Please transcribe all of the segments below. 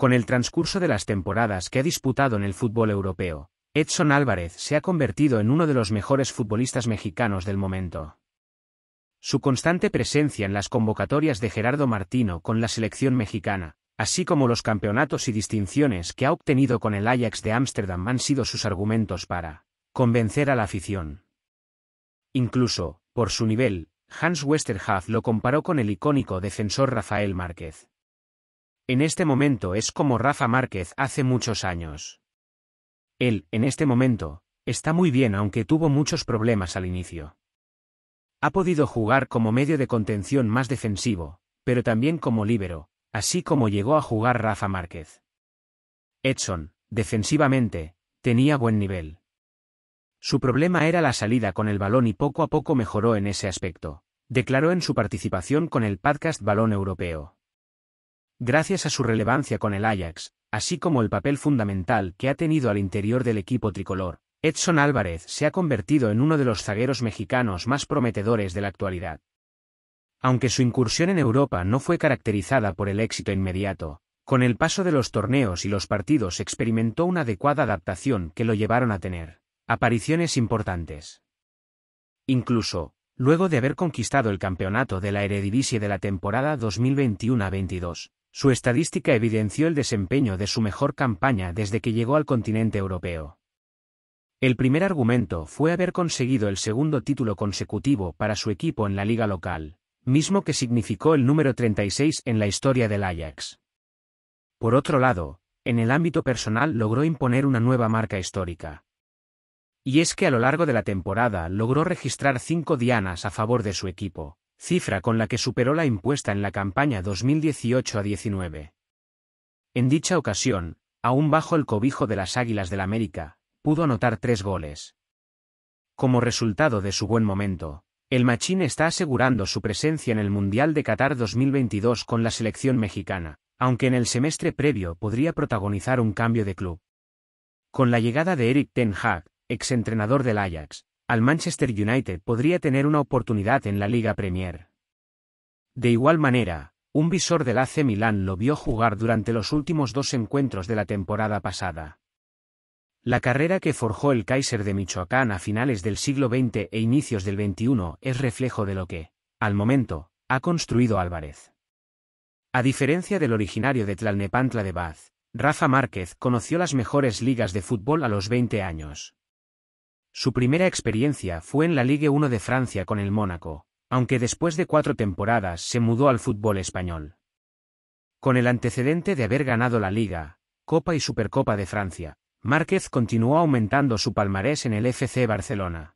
Con el transcurso de las temporadas que ha disputado en el fútbol europeo, Edson Álvarez se ha convertido en uno de los mejores futbolistas mexicanos del momento. Su constante presencia en las convocatorias de Gerardo Martino con la selección mexicana, así como los campeonatos y distinciones que ha obtenido con el Ajax de Ámsterdam han sido sus argumentos para convencer a la afición. Incluso, por su nivel, Hans Westerhoff lo comparó con el icónico defensor Rafael Márquez. En este momento es como Rafa Márquez hace muchos años. Él, en este momento, está muy bien aunque tuvo muchos problemas al inicio. Ha podido jugar como medio de contención más defensivo, pero también como líbero, así como llegó a jugar Rafa Márquez. Edson, defensivamente, tenía buen nivel. Su problema era la salida con el balón y poco a poco mejoró en ese aspecto, declaró en su participación con el podcast Balón Europeo. Gracias a su relevancia con el Ajax, así como el papel fundamental que ha tenido al interior del equipo tricolor, Edson Álvarez se ha convertido en uno de los zagueros mexicanos más prometedores de la actualidad. Aunque su incursión en Europa no fue caracterizada por el éxito inmediato, con el paso de los torneos y los partidos experimentó una adecuada adaptación que lo llevaron a tener apariciones importantes. Incluso, luego de haber conquistado el campeonato de la Eredivisie de la temporada 2021-22, su estadística evidenció el desempeño de su mejor campaña desde que llegó al continente europeo. El primer argumento fue haber conseguido el segundo título consecutivo para su equipo en la liga local, mismo que significó el número 36 en la historia del Ajax. Por otro lado, en el ámbito personal logró imponer una nueva marca histórica. Y es que a lo largo de la temporada logró registrar cinco dianas a favor de su equipo, cifra con la que superó la impuesta en la campaña 2018 a 19. En dicha ocasión, aún bajo el cobijo de las Águilas del América, pudo anotar tres goles. Como resultado de su buen momento, el Machín está asegurando su presencia en el Mundial de Qatar 2022 con la selección mexicana, aunque en el semestre previo podría protagonizar un cambio de club. Con la llegada de Eric Ten Hag, exentrenador del Ajax, al Manchester United podría tener una oportunidad en la Liga Premier. De igual manera, un visor del AC Milán lo vio jugar durante los últimos dos encuentros de la temporada pasada. La carrera que forjó el Kaiser de Michoacán a finales del siglo XX e inicios del XXI es reflejo de lo que, al momento, ha construido Álvarez. A diferencia del originario de Tlalnepantla de Baz, Rafa Márquez conoció las mejores ligas de fútbol a los 20 años. Su primera experiencia fue en la Ligue 1 de Francia con el Mónaco, aunque después de cuatro temporadas se mudó al fútbol español. Con el antecedente de haber ganado la Liga, Copa y Supercopa de Francia, Márquez continuó aumentando su palmarés en el FC Barcelona.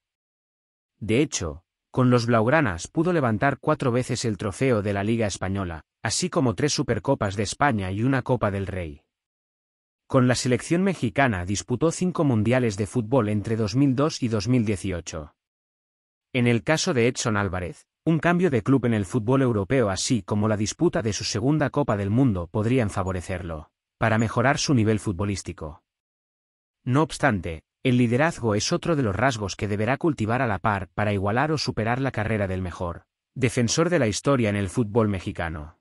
De hecho, con los Blaugranas pudo levantar cuatro veces el trofeo de la Liga Española, así como tres Supercopas de España y una Copa del Rey. Con la selección mexicana disputó cinco mundiales de fútbol entre 2002 y 2018. En el caso de Edson Álvarez, un cambio de club en el fútbol europeo así como la disputa de su segunda Copa del Mundo podrían favorecerlo, para mejorar su nivel futbolístico. No obstante, el liderazgo es otro de los rasgos que deberá cultivar a la par para igualar o superar la carrera del mejor, defensor de la historia en el fútbol mexicano.